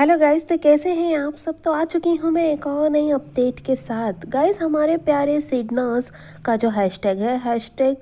hello guys तो कैसे हैं आप सब तो आ चुकी हूँ मैं एक और नई अपडेट के साथ गाइस हमारे प्यारे सिडनास का जो हैशटैग है hashtag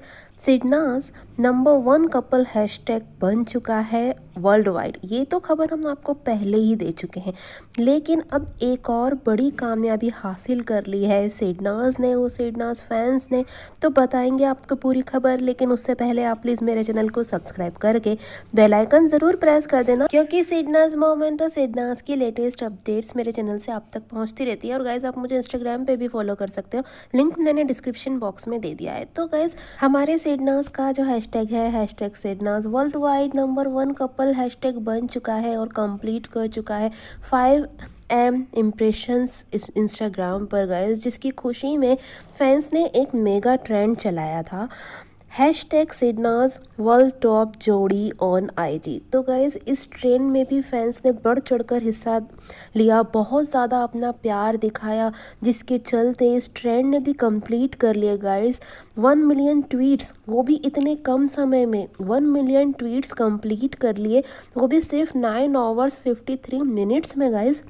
Sidnaaz number one couple hashtag बन चुका है वर्ल्ड वाइड ये तो खबर हम आपको पहले ही दे चुके हैं लेकिन अब एक और बड़ी कामयाबी हासिल कर ली है सिडनाज ने वो सिडनाज फैंस ने तो बताएंगे आपको पूरी खबर लेकिन उससे पहले आप प्लीज़ मेरे चैनल को सब्सक्राइब करके बेल आइकन ज़रूर प्रेस कर देना क्योंकि सिडनाज मोमेंट और सिडनाज की लेटेस्ट अपडेट्स मेरे चैनल से आप तक पहुँचती रहती है और गाइज़ आप मुझे इंस्टाग्राम पर भी फॉलो कर सकते हो लिंक मैंने डिस्क्रिप्शन बॉक्स में दे दिया है तो गाइज़ हमारे सिडनाज का जो हैश हैशटैग है hashtag Sidnaaz worldwide number one couple hashtag बन चुका है और कंप्लीट कर चुका है फाइव एम इम्प्रेशंस इस इंस्टाग्राम पर गए जिसकी खुशी में फैंस ने एक मेगा ट्रेंड चलाया था hashtag Sidnaaz world top जोड़ी ऑन आईजी तो गाइज इस ट्रेंड में भी फैंस ने बढ़ चढ़कर हिस्सा लिया बहुत ज़्यादा अपना प्यार दिखाया जिसके चलते इस ट्रेंड ने भी कंप्लीट कर लिया गाइज वन मिलियन ट्वीट्स वो भी इतने कम समय में वन मिलियन ट्वीट्स कंप्लीट कर लिए वो भी सिर्फ nine hours fifty three minutes में गाइज़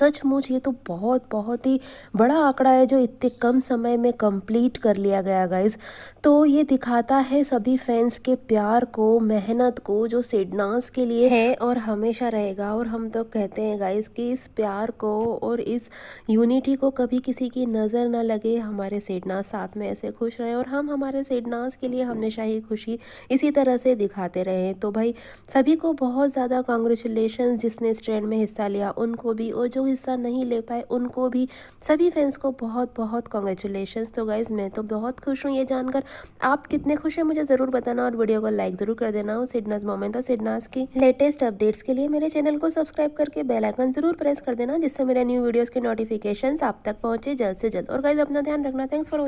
सचमुच ये तो बहुत बहुत ही बड़ा आंकड़ा है जो इतने कम समय में कंप्लीट कर लिया गया गाइज तो ये दिखाता है सभी फैंस के प्यार को मेहनत को जो सिडनास के लिए है और हमेशा रहेगा और हम तो कहते हैं गाइज कि इस प्यार को और इस यूनिटी को कभी किसी की नज़र ना लगे हमारे सेडनास साथ में ऐसे खुश रहें और हम हमारे सेडनास के लिए हमेशा ही खुशी इसी तरह से दिखाते रहे तो भाई सभी को बहुत ज़्यादा कॉन्ग्रेचुलेशन जिसने इस ट्रेंड में हिस्सा लिया उनको भी और जो हिस्सा नहीं ले पाए उनको भी सभी फैंस को बहुत बहुत कॉन्ग्रेचुलेशन तो गाइज़ मैं तो बहुत खुश हूँ ये जानकर आप कितने खुश हैं मुझे ज़रूर बताना और वीडियो को लाइक ज़रूर कर देना हो सिडनाज मोमेंट और सिडनाज की लेटेस्ट अपडेट्स के लिए मेरे चैनल को सब्सक्राइब करके बेलाइकन ज़रूर प्रेस कर देना जिससे मेरे न्यू वीडियोज़ के नोटिफिकेशन आप तक पहुँचे जल्द से जल्द और गाइज अपना ध्यान रखना थैंक्स फॉर